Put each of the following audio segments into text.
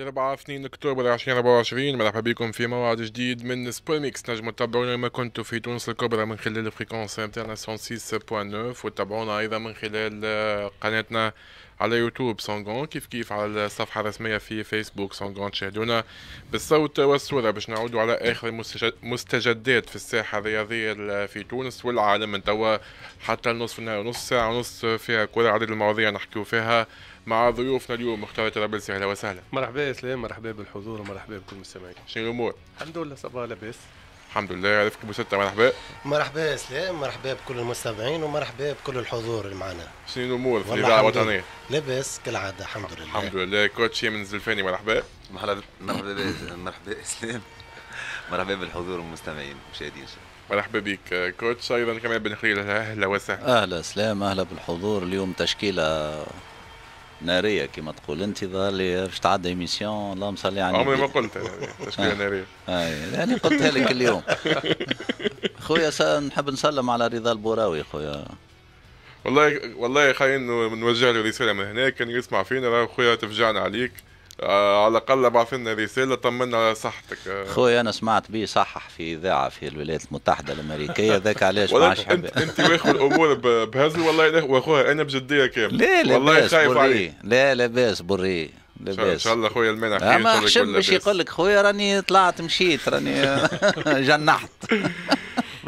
الأربعاء 2 أكتوبر 2024 مرحبا بكم في موعد جديد من سبورميكس نجموا تتابعونا ما كنتوا في تونس الكبرى من خلال الفريكونس نتاعنا 106.9 وتابعونا أيضا من خلال قناتنا على يوتيوب سونغون كيف كيف على الصفحة الرسمية في فيسبوك سونغون تشاهدونا بالصوت والصورة باش نعودوا على آخر مستجدات في الساحة الرياضية في تونس والعالم من توا حتى النصف نص ساعة ونص فيها كل عدد المواضيع نحكيو فيها مع ضيوفنا اليوم مختار طرابلسي اهلا وسهلا مرحبا يا سلام مرحبا بالحضور ومرحبا بكل المستمعين شنو الامور؟ الحمد لله صباح لاباس الحمد لله عرفتك ابو سته مرحبا مرحبا يا سلام مرحبا بكل المستمعين ومرحبا بكل الحضور اللي معنا شنو الامور في الاذاعه الوطنيه؟ لاباس كالعاده الحمد لله الحمد لله كوتشي من الزلفاني مرحبا مرحبا مرحبا اسلام مرحبا بالحضور والمستمعين والمشاهدين مرحبا بك كوتش ايضا كمان بن خليل اهلا وسهلا اهلا اسلام اهلا بالحضور اليوم تشكيله ناريه كما تقول انت ظهر لي باش تعدى ايميسيون اللهم صل على عمري ما قلت انا آه. ناريه اي آه، يعني انا قلتها لك اليوم خويا نحب نسلم على رضا البوراوي خويا والله والله يا خاين نوجه له رساله من هنا كان يسمع فينا خويا تفجعنا عليك آه على الاقل بعث لنا رساله طمنا على صحتك آه خويا انا سمعت بيه صحح في اذاعه في الولايات المتحده الامريكيه ذاك علاش ما عادش انت, انت واخذ الامور بهزل والله واخوها انا بجديه كامله لا لا والله خايف عليه لا لاباس بري لاباس ان شاء الله خويا المانع خير ما حشم باش يقول لك خويا راني طلعت مشيت راني جنحت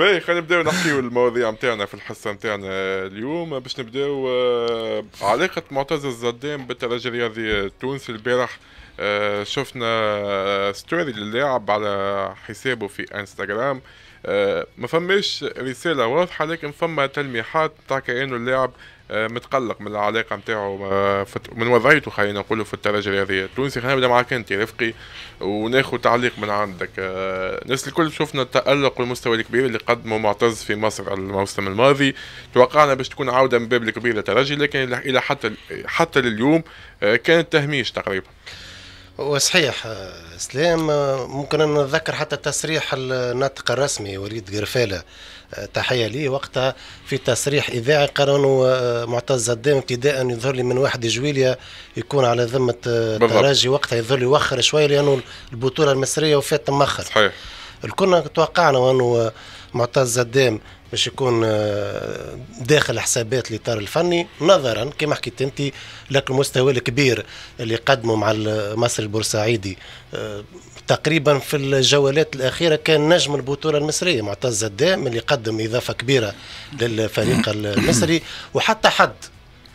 باهي خلينا نبداو نحكيو المواضيع نتاعنا في الحصه نتاعنا اليوم باش نبداو آه، علاقه معتز الزدام بالترجي الرياضي التونسي البارح آه، شفنا ستوري آه، اللي لعب على حسابه في انستغرام آه، ما فماش رساله واضحه لكن فما تلميحات تاع كانه اللاعب متقلق من العلاقه نتاعو من وضعيته خلينا نقولوا في الدرجه الرياضيه التونسي خلينا نبدا معك انت رفقي وناخذ تعليق من عندك الناس الكل شفنا التالق والمستوى الكبير اللي قدمه معتز في مصر الموسم الماضي توقعنا باش تكون عوده من باب الكبير للترجي لكن الى حتى حتى لليوم كانت تهميش تقريبا وصحيح اسلام آه، آه، ممكن أن نتذكر حتى تصريح الناطق الرسمي وليد قرفاله آه، تحيه ليه وقتها في تصريح اذاعي قال انه معتز الدام ابتداء يظهر لي من واحد جويليا يكون على ذمه التراجي وقتها يظهر لي وخر شويه لانه البطوله المصريه وفات مخر صحيح الكل توقعنا انه معتز زدام باش يكون آه، داخل حسابات الاطار الفني نظرا كما حكيت انت لك المستوى الكبير اللي قدمه مع المصري البورسعيدي آه، تقريبا في الجولات الاخيره كان نجم البطوله المصريه معتز الدام اللي قدم اضافه كبيره للفريق المصري وحتى حد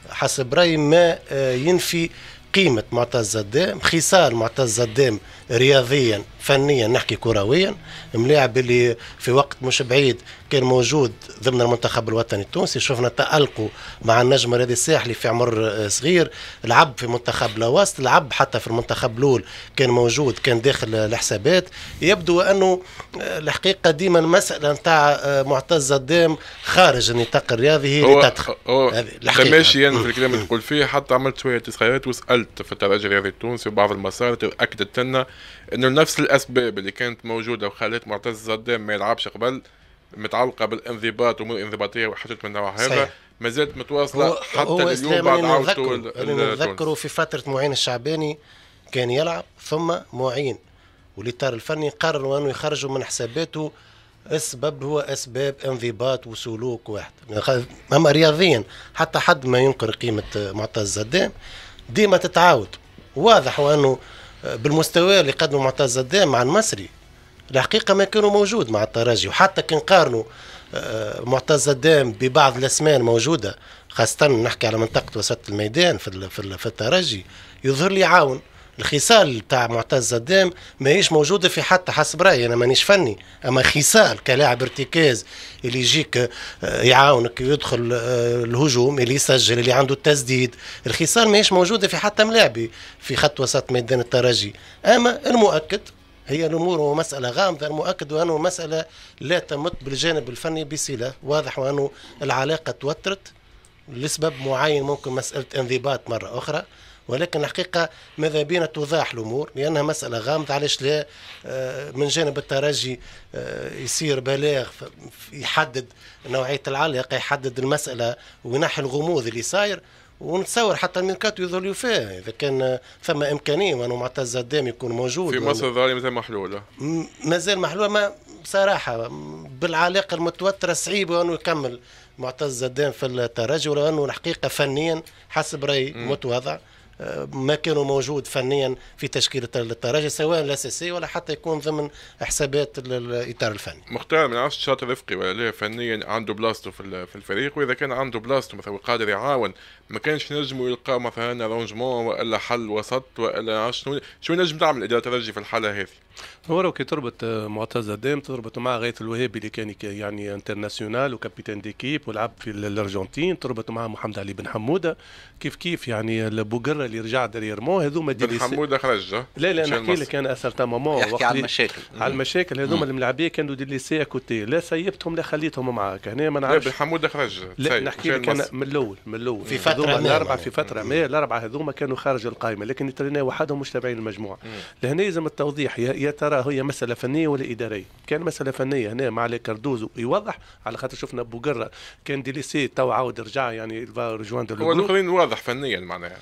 حسب رايي ما آه، ينفي قيمه معتز الدام خصال معتز الدام رياضيا فنيا نحكي كرويا ملاعب اللي في وقت مش بعيد كان موجود ضمن المنتخب الوطني التونسي شفنا تألقه مع النجم الرياضي الساحلي في عمر آه، صغير لعب في منتخب لوست لعب حتى في المنتخب الاول كان موجود كان داخل الحسابات يبدو انه آه، الحقيقه ديما مساله نتاع آه، معتز الدام خارج النطاق الرياضي هي اللي تدخل هذه ماشي انا يعني في الكلام اللي تقول فيه حتى عملت شويه تسخيرات وسالت في الترجي الرياضي التونسي وبعض المسارات اكدت لنا انه نفس الاسباب اللي كانت موجوده وخلت معتز صدام ما يلعبش قبل متعلقه بالانضباط ومن الانضباطيه وحاجات من نوع هذا ما زالت متواصله هو حتى هو اليوم بعد عودته نتذكروا في فتره معين الشعباني كان يلعب ثم معين والاطار الفني قرروا انه يخرجوا من حساباته السبب هو اسباب انضباط وسلوك واحد اما رياضيا حتى حد ما ينكر قيمه معتز الزدام ديما تتعاود واضح وانه بالمستوى اللي قدمه معتز الدام مع المصري الحقيقه ما كانوا موجود مع الترجي وحتى كي نقارنوا آه، معتز الدام ببعض الاسماء الموجوده خاصه نحكي على منطقه وسط الميدان في في الترجي يظهر لي عاون الخصال تاع معتز الدام ماهيش موجوده في حتى حسب رايي انا مانيش فني اما خصال كلاعب ارتكاز اللي يجيك آه، يعاونك يدخل آه، الهجوم اللي يسجل اللي عنده التسديد الخصال ماهيش موجوده في حتى ملاعبي في خط وسط ميدان الترجي اما المؤكد هي الامور ومساله غامضه المؤكد وانه مساله لا تمت بالجانب الفني بصله واضح وانه العلاقه توترت لسبب معين ممكن مساله انضباط مره اخرى ولكن الحقيقه ماذا بينا توضاح الامور لانها مساله غامضه علاش لا آه، من جانب الترجي آه، يصير بلاغ يحدد نوعيه العلاقه يحدد المساله وينحي الغموض اللي صاير ونتصور حتى الميركاتو يظل فيه اذا كان ثم امكانيه وانه معتز الدام يكون موجود في مصر الظاهر مازال محلوله مازال محلوله ما بصراحه بالعلاقه المتوتره صعيب انه يكمل معتز الدام في الترجي ولو انه الحقيقه فنيا حسب رايي متواضع ما كانوا موجود فنيا في تشكيل الترجي سواء الاساسي ولا حتى يكون ضمن حسابات الاطار الفني. مختار ما عرفتش شاطر رفقي ولا لا فنيا عنده بلاصته في الفريق واذا كان عنده بلاصته مثلا قادر يعاون ما كانش نجم يلقى مثلا رونجمون والا حل وسط والا شنو شنو نجم تعمل اداره الترجي في الحاله هذه؟ هو راهو كي تربط آه، معتز دام تربط مع غاية الوهابي اللي كان يعني انترناسيونال وكابيتان ديكيب ولعب في الارجنتين تربط مع محمد علي بن حموده كيف كيف يعني البوقرة اللي رجع دارير مو هذوما بن حموده خرج آه؟ لا لا نحكي لك انا اثرت مامون يحكي على المشاكل على المشاكل هذوما الملاعبيه كانوا دي ليسي كوتي لا سيبتهم لا خليتهم معاك هنا ما نعرفش بن حموده خرج لا نحكي لك انا من الاول من الاول في فتره من الاربعه في فتره ما الاربعه هذوما كانوا خارج القائمه لكن ترينا وحدهم مش تابعين المجموعه لهنا لازم التوضيح هي ترى هي مسألة فنية ولا إدارية كان مسألة فنية هنا مع كاردوزو يوضح على خاطر شفنا بوقرة كان ديليسي تو عاود رجع يعني رجوان هو الاخرين واضح فنيا معناها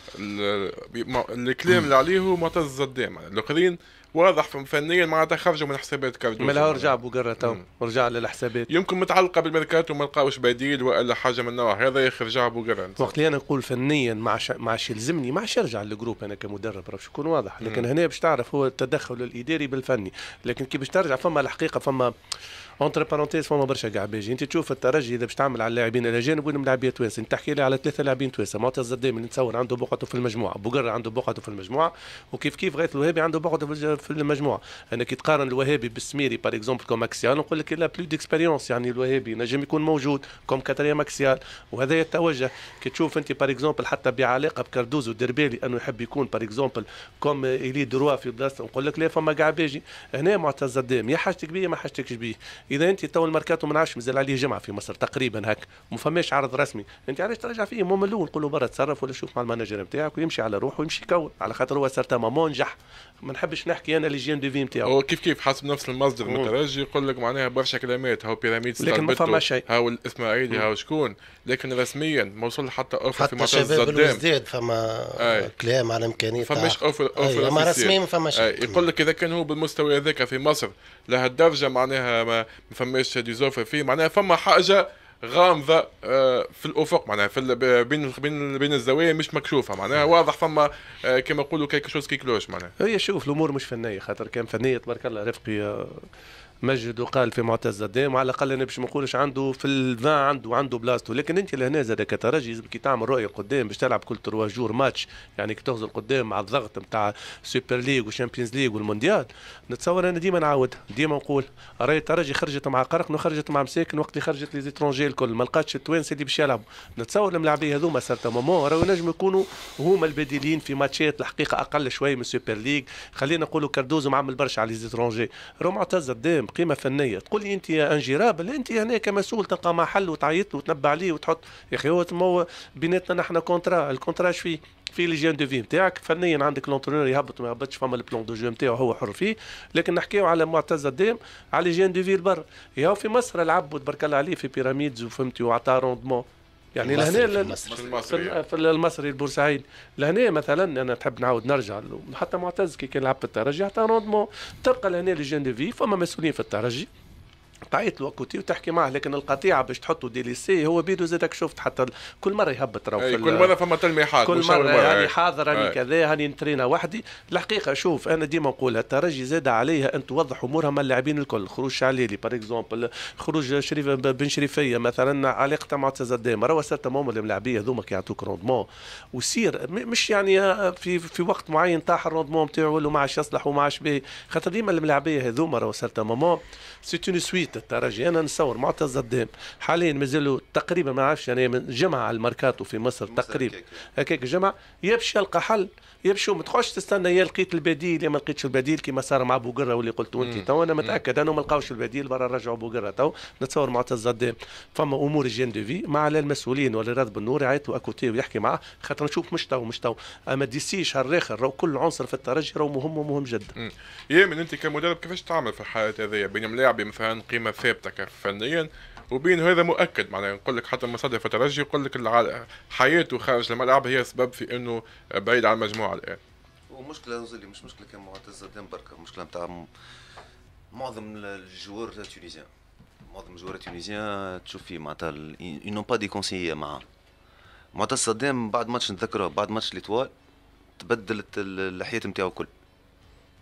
الكلام اللي عليه هو معتز الزدام الاخرين واضح فنيا معناتها خرجوا من حسابات كاردوزو مالها رجع بوغرا تو رجع للحسابات يمكن متعلقه بالميركات وما لقاوش بديل والا حاجه من النوع هذا يا اخي رجع بوغرا وقت اللي انا نقول فنيا ما عادش ما عادش يلزمني ما عادش يرجع للجروب انا كمدرب باش يكون واضح لكن مم. هنا باش تعرف هو التدخل الاداري بالفني لكن كي باش ترجع فما الحقيقه فما اونتر بارونتيز فما برشا قاع باجي انت تشوف الترجي اذا باش تعمل على اللاعبين الاجانب وين ملاعبيه تويس انت تحكي لي على ثلاثه لاعبين تويس معتز اللي نتصور عنده بقعته في المجموعه بوقر عنده بقعته في المجموعه وكيف كيف غيث الوهابي عنده بقعته في المجموعه انا كي تقارن الوهابي بالسميري باغ اكزومبل كوم اكسيال نقول لك لا بلو ديكسبيريونس يعني الوهابي نجم يكون موجود كوم كاتريا ماكسيال وهذا يتوجه كي تشوف انت باغ اكزومبل حتى بعلاقه بكاردوزو ودربالي انه يحب يكون باغ اكزومبل كوم الي دروا في بلاصته نقول لك لا فما قاع باجي هنا معتز الدامي يا حاجتك بيه ما حاجتكش بيه اذا انت تو الماركاتو ما نعرفش مازال عليه جمعه في مصر تقريبا هك ما فماش عرض رسمي انت علاش ترجع فيه من الاول قول له برا تصرف ولا شوف مع المانجر نتاعك ويمشي على روحه ويمشي يكون على خاطر هو سارتا ما نجح ما نحبش نحكي انا ليجين دو في نتاعو كيف كيف حسب نفس المصدر المترجي يقول لك معناها برشا كلمات هاو بيراميد لكن ما فما شيء هاو الاسماعيلي هاو شكون لكن رسميا ما وصل حتى اوفر في حتى شباب زاد فما أي. كلام على امكانيه فماش اوفر اوفر رسميا ما فماش يقول لك اذا كان هو بالمستوى هذاك في مصر لهالدرجه معناها ما ما فماش ديزوفر فيه معناها فما حاجه غامضه آه، في الافق معناها في بين بين بين الزوايا مش مكشوفه معناها واضح فما آه، كما يقولوا كيك شوز كيكلوش معناها هي شوف الامور مش فنيه خاطر كان فنيه تبارك الله رفقي آه، مجد وقال في معتز الدام وعلى الاقل انا باش ما نقولش عنده في الفان عنده عنده بلاصته لكن انت لهنا زاد كترجي لازم كي تعمل رؤيه قدام باش تلعب كل تروا جور ماتش يعني كي تغزل قدام مع الضغط نتاع السوبر ليغ والشامبيونز ليغ والمونديال نتصور انا ديما نعاود ديما نقول راهي الترجي خرجت مع قرقن وخرجت مع مساكن وقت اللي خرجت لي زيترونجي الكل ما لقاتش التوانسه اللي باش يلعبوا نتصور الملاعبين هذوما سارتا مومون راهو نجم يكونوا هما البديلين في ماتشات الحقيقه اقل شويه من السوبر ليغ خلينا نقولوا كاردوزو معمل برشا على لي زيترونجي راهو معتز الدام قيمه فنيه تقول لي انت يا رابل انت هنا كمسؤول تلقى محل وتعيط له وتنبع عليه وتحط يا اخي هو بيناتنا نحن كونترا الكونترا شو فيه؟ في لي جيم دو في نتاعك فنيا عندك لونترونور يهبط ما يهبطش فما البلون دو جو نتاعو هو حر فيه لكن نحكيو على معتز الدام على لي جيم دو في البر يا في مصر لعب وتبارك الله عليه في بيراميدز وفهمتي وعطاه روندمون يعني لهنا في المصري, البورسعيد لهنا مثلا انا تحب نعاود نرجع حتى معتز كي كان لعب في الترجي حتى روندمون تبقى لهنا لي جون دي في فما مسؤولين في الترجي تعيط له كوتي وتحكي معه لكن القطيعه باش تحطوا دي ليسي هو بيدو زادك شفت حتى كل مره يهبط راهو كل مره فما تلميحات كل مره هاني يعني حاضر هاني كذا هاني نترينا وحدي الحقيقه شوف انا ديما نقولها الترجي زاد عليها ان توضح امورها مع اللاعبين الكل خروج شعليلي باغ اكزومبل خروج شريف بن شريفيه مثلا علاقة مع تزدام راهو سيرتا مومون الملاعبيه هذوما كيعطوك روندمون وسير مش يعني آه، في في وقت معين طاح الروندمون نتاعو ولا ما عادش يصلح وما عادش باهي خاطر ديما الملاعبيه هذوما راهو سيرتا مومون سيت اون سويت تحت الترجي انا نصور معتز الدام حاليا مازالوا تقريبا ما عرفش يعني من جمعه على الماركاتو في مصر, مصر تقريبا هكاك جمع يبش يلقى حل يمشوا ما تخش تستنى يا لقيت البديل يا ما لقيتش البديل كما صار مع بوقره واللي قلتوا انت تو انا متاكد انه ما لقاوش البديل برا رجعوا بوقره تو نتصور معتز الدام فما امور جين دو في مع المسؤولين ولا راد بنور يعيطوا اكوتي ويحكي معاه خاطر نشوف مش تو مش تو اما دي سي شهر اخر كل عنصر في الترجي راهو مهم ومهم جدا. يا من انت كمدرب كيفاش تعمل في الحالات هذه بين ملاعب مثلا قيمه قيمه ثابته كفنيا وبين هذا مؤكد معناها نقول لك حتى مصادر في الترجي يقول لك حياته خارج الملعب هي سبب في انه بعيد على المجموعه الان. ومشكله نزلي مش مشكله كان معتز الدين بركه المشكله نتاع معظم الجوار التونيزيان معظم الجوار التونيزيان تشوف فيه معناتها اون با دي كونسيي معاه معتز صدام بعد ماتش نتذكره بعد ماتش ليتوال تبدلت الحياه نتاعو الكل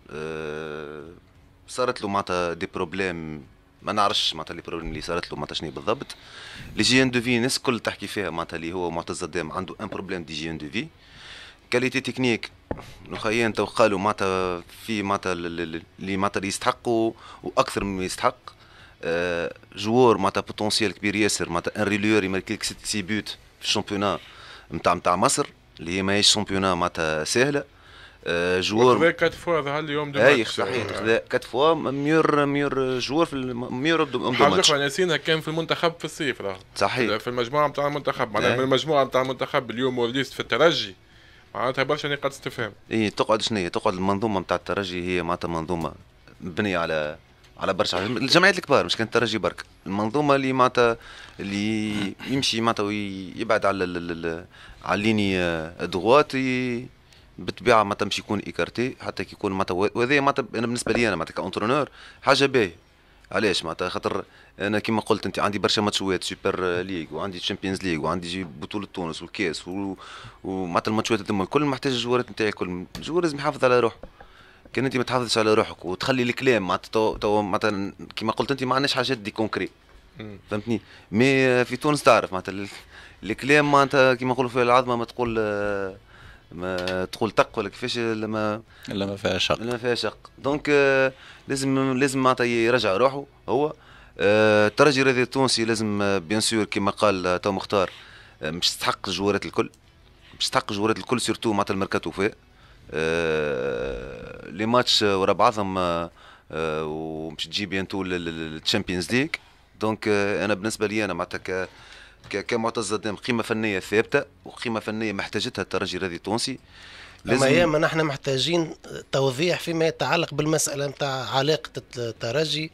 أه صارت له معناتها دي بروبليم ما نعرفش معناتها لي بروبليم اللي صارت له معناتها شنو بالضبط لي جي ان دو في الناس الكل تحكي فيها معناتها اللي هو معتز الدام عنده ان بروبليم دي جي ان دو في كاليتي تكنيك الخيان تو قالوا معناتها في معناتها اللي معناتها اللي يستحقوا واكثر من يستحق جوار آه، معناتها بوتونسيال كبير ياسر معناتها ان ريليور يمارك لك سي بوت في الشامبيونا نتاع نتاع مصر اللي هي ماهيش شامبيونات معناتها سهله آه، جوار خذا كات فوا ظهر اليوم دو اي صحيح خذا آه. كات فوا ميور ميور جوار في ميور دو ماتش حاجه ناسينها كان في المنتخب في الصيف راه صحيح في المجموعه نتاع المنتخب معناها من إيه. المجموعه نتاع المنتخب اليوم وليست في الترجي معناتها برشا نقاط استفهام اي تقعد شنو هي تقعد المنظومه نتاع الترجي هي معناتها منظومه مبنيه على على برشا الجمعيات الكبار مش كان الترجي برك المنظومه اللي معناتها اللي يمشي معناتها ويبعد على على الليني دغوات بالطبيعه ما تمشي يكون ايكارتي حتى كي يكون معناتها وهذا معناتها انا بالنسبه لي انا معناتها كاونترونور حاجه باهيه علاش معناتها خاطر انا كيما قلت انت عندي برشا ماتشوات سوبر ليغ وعندي تشامبيونز ليغ وعندي بطوله تونس والكاس ومعناتها الماتشوات هذوما الكل محتاج الجوارات نتاعي الكل الجوار لازم يحافظ على روحه كان انت ما تحافظش على روحك وتخلي الكلام معناتها تو معناتها كيما قلت انت ما عندناش حاجات دي كونكري فهمتني مي في تونس تعرف معناتها الكلام معناتها كيما نقولوا في العظمه ما تقول آه ما تقول تق ولا كيفاش لما الا ما فيها شق الا ما فيها شق دونك آه، لازم لازم معناتها يرجع روحه هو آه، الترجي الرياضي التونسي لازم بيان سور كما قال آه، تو مختار مش تستحق الجوارات الكل مش تستحق الجوارات الكل سيرتو معناتها الميركاتو فيه آه لي ماتش ورا بعضهم ومش تجي تو للتشامبيونز ليغ دونك انا بالنسبه لي انا معناتها كمعتز قدام قيمه فنيه ثابته وقيمه فنيه محتاجتها الترجي الرياضي التونسي لازم اما ياما نحن محتاجين توضيح فيما يتعلق بالمساله نتاع علاقه الترجي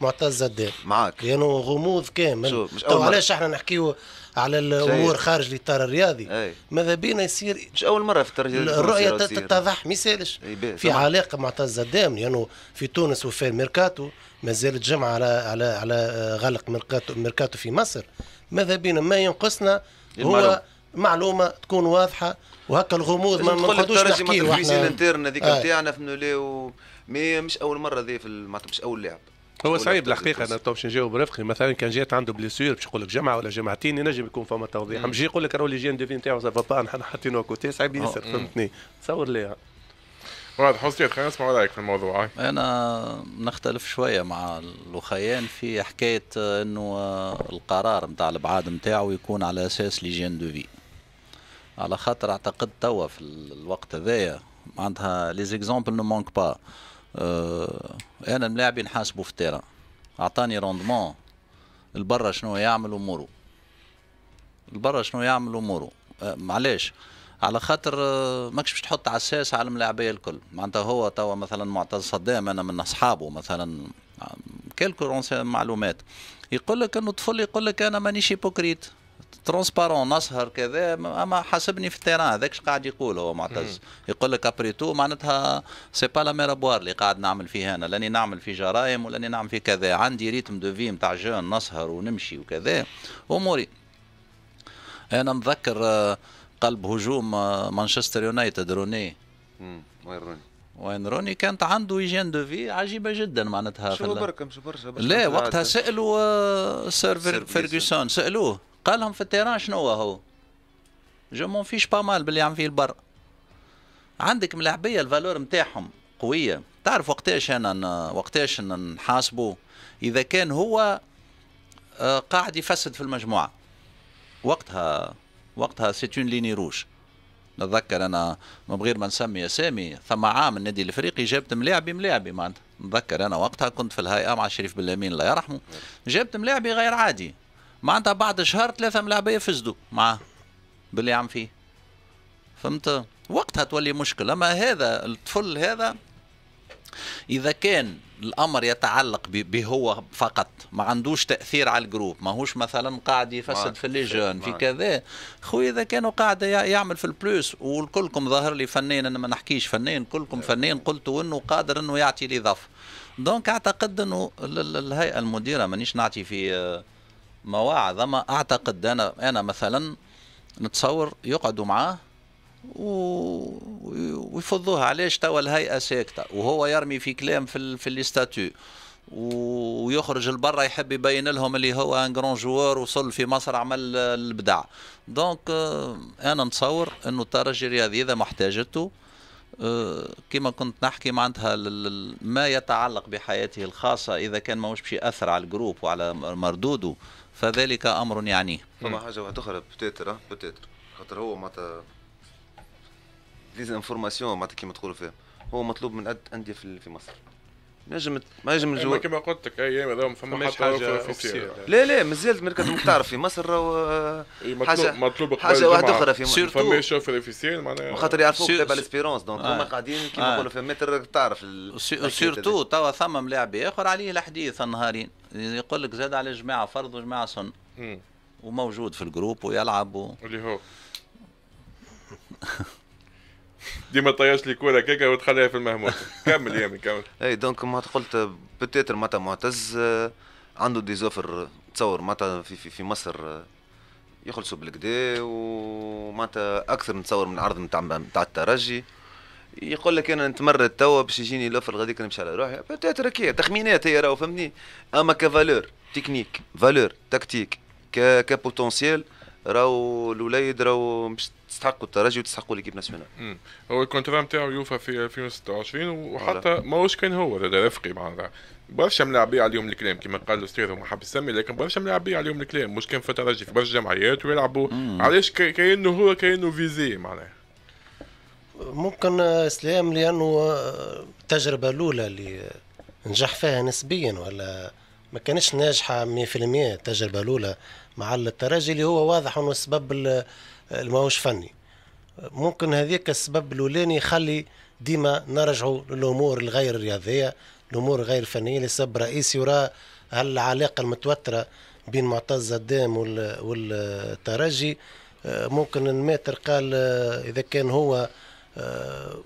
معتز قدام معاك لانه يعني غموض كامل تو علاش احنا نحكيو على الامور خارج الاطار الرياضي ماذا بينا يصير مش اول مره في الترجي الرؤيه تتضح ما يسالش في علاقه معتز قدام لانه يعني في تونس وفي الميركاتو ما زالت جمعه على على على آه، غلق ميركاتو ميركاتو في مصر ماذا بينا ما ينقصنا هو معلومه تكون واضحه وهكا الغموض ما نقدوش نحكيه واحنا الانترن هذيك آه. نتاعنا في و... مي مش اول مره ذي في مش اول لاعب هو صعيب الحقيقه انا تو باش نجاوب رفقي مثلا كان جات عنده بليسير باش يقول لك جمعه ولا جمعتين ينجم يكون فما توضيح مش يقول لك راهو لي جيم ديفي نتاعو سافا با حاطينه كوتي صعيب آه. ياسر فهمتني تصور ليه مراد حسني خلينا نسمع رايك في الموضوع آه. انا نختلف شويه مع الاخيان في حكايه انه آه، القرار نتاع الابعاد نتاعو يكون على اساس ليجين دو في على خاطر اعتقد توا في الوقت هذايا معناتها لي زيكزومبل نو مونك با آه، انا ملاعبي نحاسبه في التيران اعطاني روندمون البرا شنو يعمل اموره البرا شنو يعمل اموره أه معليش على خاطر آه، ماكش باش تحط عساس على الملاعبيه الكل معناتها هو توا مثلا معتز صدام انا من اصحابه مثلا آه، كيلكو معلومات يقول لك انه طفل يقول لك انا مانيش هيبوكريت ترونسبارون نسهر كذا اما حاسبني في التيران هذاك قاعد يقول هو معتز يقول لك ابري تو معناتها سي با لا ميرابوار اللي قاعد نعمل فيه انا لاني نعمل في جرائم ولاني نعمل في كذا عندي ريتم دو في نتاع جون نسهر ونمشي وكذا اموري انا نذكر آه قلب هجوم آه، مانشستر يونايتد روني وين روني وين روني كانت عنده ايجين دو في عجيبه جدا معناتها شو برك مش برشا لا وقتها سالوا آه، سير فيرغسون سالوه قال لهم في التيران شنو هو جو مون فيش با مال باللي عم فيه البر عندك ملاعبيه الفالور نتاعهم قويه تعرف وقتاش انا وقتاش نحاسبه اذا كان هو آه، قاعد يفسد في المجموعه وقتها وقتها سيتون ليني روج نتذكر انا من غير ما نسمي اسامي ثم عام النادي الافريقي جابت ملاعبي ملاعبي معناتها نتذكر انا وقتها كنت في الهيئه مع شريف بلامين الله يرحمه جابت ملاعبي غير عادي معناتها بعد شهر ثلاثه ملاعبيه فزدوا معاه باللي عم فيه فهمت وقتها تولي مشكل اما هذا الطفل هذا اذا كان الامر يتعلق بهو فقط ما عندوش تاثير على الجروب ماهوش مثلا قاعد يفسد في لي جون في كذا خويا اذا كانوا قاعد يعمل في البلوس وكلكم ظاهر لي فنان انا ما نحكيش فنان كلكم فنان قلتوا انه قادر انه يعطي لي ضف دونك اعتقد انه الهيئه المديره مانيش نعطي في آه، مواعظ اما اعتقد انا انا مثلا نتصور يقعدوا معاه ويفضوها علاش توا الهيئه ساكته وهو يرمي في كلام في في في ستاتو ويخرج لبرا يحب يبين لهم اللي هو ان جرون جوار وصل في مصر عمل البدع دونك آه، انا نتصور انه الترجي الرياضي اذا محتاجته آه، كما كنت نحكي معناتها ما يتعلق بحياته الخاصه اذا كان ماهوش باش ياثر على الجروب وعلى مردوده فذلك امر يعنيه. فما حاجه واحده اخرى بتاتر بتاتر خاطر هو معناتها ديز انفورماسيون معناتها كيما تقولوا فيها هو مطلوب من عد انديه في مصر نجم نجم الجو كما قلت لك اي هذا ما فماش حاجه لا لا مازال ملكة تعرف في مصر راهو إيه، حاجه مطلوب حاجه واحده اخرى في مصر فما اوفر اوفيسيال معناها خاطر يعرفوك تبع الاسبيرونس دونك آه. هما قاعدين كيما آه. نقولوا في متر تعرف سيرتو توا ثم لاعب اخر عليه الحديث النهارين يقول لك زاد على جماعه فرض وجماعه سن وموجود في الجروب ويلعب اللي هو ديما طياش لي كوره كيكه وتخليها في المهموس كمل يامي كمل اي دونك ما قلت بتيتر متى معتز آه، عنده دي زوفر آه، تصور متى في, في, في مصر آه، يخلصوا بالكدا ومتى اكثر نتصور من العرض نتاع نتاع الترجي يقول لك انا نتمرد توا باش يجيني لوفر غادي نمشي على روحي بتيتر كي تخمينات هي راهو فهمني اما كفالور تكنيك فالور تكتيك كبوتونسيال راهو الوليد راهو مش تستحقوا الترجي وتستحقوا ليكيب ناسيونال. هو الكونترا نتاعو يوفى في 2026 وحتى ماهوش كان هو هذا رفقي معناتها برشا ملاعبيه عليهم الكلام كما قال الاستاذ محب السمي لكن برشا ملاعبيه عليهم الكلام مش كان في الترجي في برشا جمعيات ويلعبوا علاش كانه هو كانه فيزي معناها. ممكن اسلام آه، لانه التجربه آه، الاولى اللي نجح فيها نسبيا ولا ما كانتش ناجحه 100% التجربه الاولى مع الترجي اللي هو واضح انه السبب اللي ماهوش فني ممكن هذيك السبب الاولاني يخلي ديما نرجعوا للامور الغير رياضيه الامور غير فنيه لسبب رئيسي وراء العلاقه المتوتره بين معتز الدام والترجي آه، ممكن الماتر قال آه، اذا كان هو آه،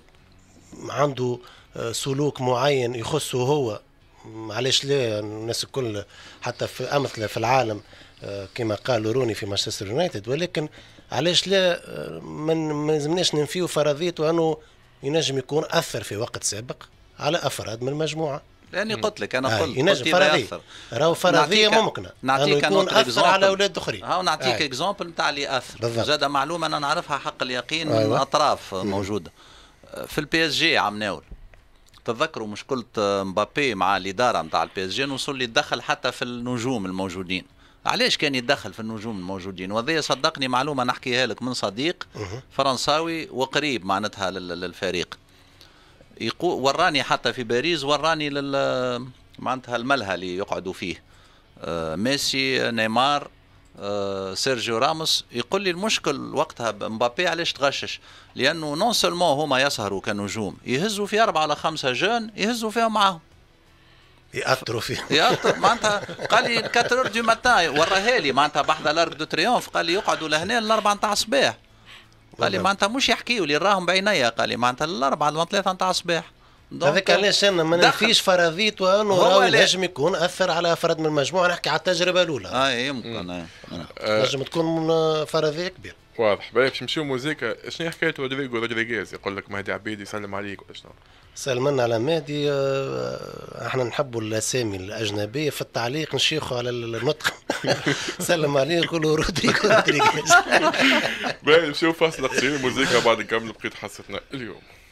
عنده سلوك معين يخصه هو معلش ليه الناس الكل حتى في امثله في العالم آه، كما قالوا روني في مانشستر يونايتد ولكن علاش لا آه، ما لازمناش ننفيو فرضيته انه ينجم يكون اثر في وقت سابق على افراد من المجموعه لاني قلت لك انا آه، قلت ينجم فرضي راهو فرضيه ممكنه نعطيك يكون اثر example. على اولاد اخرين هاو نعطيك اكزومبل نتاع اللي اثر زاد معلومه انا نعرفها حق اليقين من آه. اطراف موجوده في البي اس جي عم ناول تذكروا مشكله مبابي مع الاداره نتاع البي اس جي نوصل اللي دخل حتى في النجوم الموجودين علاش كان يتدخل في النجوم الموجودين وهذا صدقني معلومه نحكيها لك من صديق فرنساوي وقريب معناتها للفريق يقول وراني حتى في باريس وراني لل معناتها الملهى اللي يقعدوا فيه آه، ميسي نيمار آه، سيرجيو راموس يقول لي المشكل وقتها مبابي علاش تغشش لانه نون سولمون هما يسهروا كنجوم يهزوا في اربعه على خمسه جون يهزوا فيهم معاهم ياثروا فيهم ياثروا معناتها قال لي 4 دو ماتان وراها لي معناتها بعد الارك دو تريونف قال لي يقعدوا لهنا الاربعه نتاع الصباح قال لي معناتها مش يحكيوا لي راهم بعينيا قال لي معناتها الاربعه ثلاثه نتاع الصباح هذاك علاش انا ما نفيش فرضيت انه راهو لازم يكون اثر على فرد من المجموعه نحكي على التجربه الاولى اه يمكن إيه، آه، نجم آه، تكون فرضيه كبيره واضح باهي باش نمشيو موزيكا شنو حكايه رودريغو رودريغيز يقول لك مهدي عبيد يسلم عليك ولا شنو سلمنا على مهدي آه، احنا نحبوا الاسامي الاجنبيه في التعليق نشيخوا على النطق سلم عليه يقولوا رودريغو رودريغيز باهي نمشيو فاصل قصير موزيكا بعد نكمل بقيت حصتنا اليوم